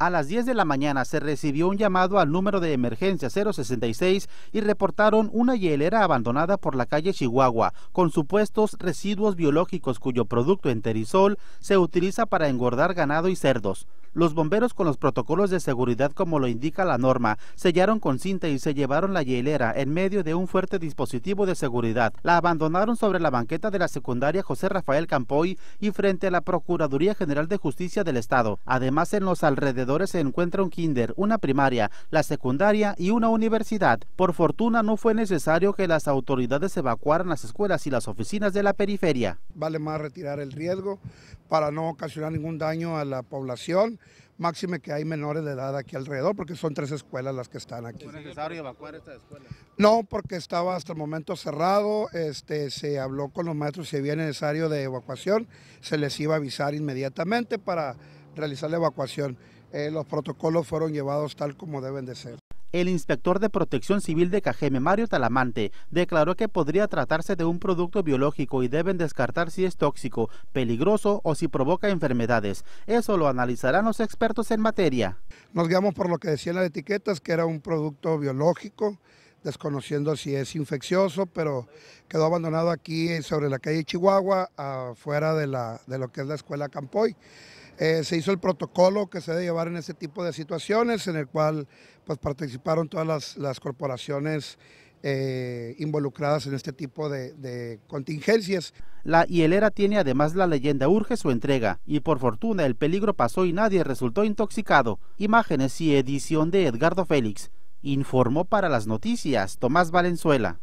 A las 10 de la mañana se recibió un llamado al número de emergencia 066 y reportaron una hielera abandonada por la calle Chihuahua con supuestos residuos biológicos cuyo producto enterisol se utiliza para engordar ganado y cerdos. Los bomberos con los protocolos de seguridad como lo indica la norma, sellaron con cinta y se llevaron la hielera en medio de un fuerte dispositivo de seguridad. La abandonaron sobre la banqueta de la secundaria José Rafael Campoy y frente a la Procuraduría General de Justicia del Estado. Además, en los alrededores se encuentra un kinder, una primaria, la secundaria y una universidad. Por fortuna, no fue necesario que las autoridades evacuaran las escuelas y las oficinas de la periferia. Vale más retirar el riesgo para no ocasionar ningún daño a la población máxime que hay menores de edad aquí alrededor, porque son tres escuelas las que están aquí. ¿Es necesario evacuar esta escuela? No, porque estaba hasta el momento cerrado, este, se habló con los maestros si había necesario de evacuación, se les iba a avisar inmediatamente para realizar la evacuación. Eh, los protocolos fueron llevados tal como deben de ser el inspector de Protección Civil de Cajeme, Mario Talamante, declaró que podría tratarse de un producto biológico y deben descartar si es tóxico, peligroso o si provoca enfermedades. Eso lo analizarán los expertos en materia. Nos guiamos por lo que decían las etiquetas, que era un producto biológico, desconociendo si es infeccioso, pero quedó abandonado aquí sobre la calle Chihuahua, afuera de, de lo que es la escuela Campoy. Eh, se hizo el protocolo que se debe llevar en este tipo de situaciones, en el cual pues, participaron todas las, corporaciones eh, involucradas en este tipo de, de contingencias. La hielera tiene además la leyenda urge su entrega y por fortuna el peligro pasó y nadie resultó intoxicado. Imágenes y edición de Edgardo Félix. Informó para las noticias Tomás Valenzuela.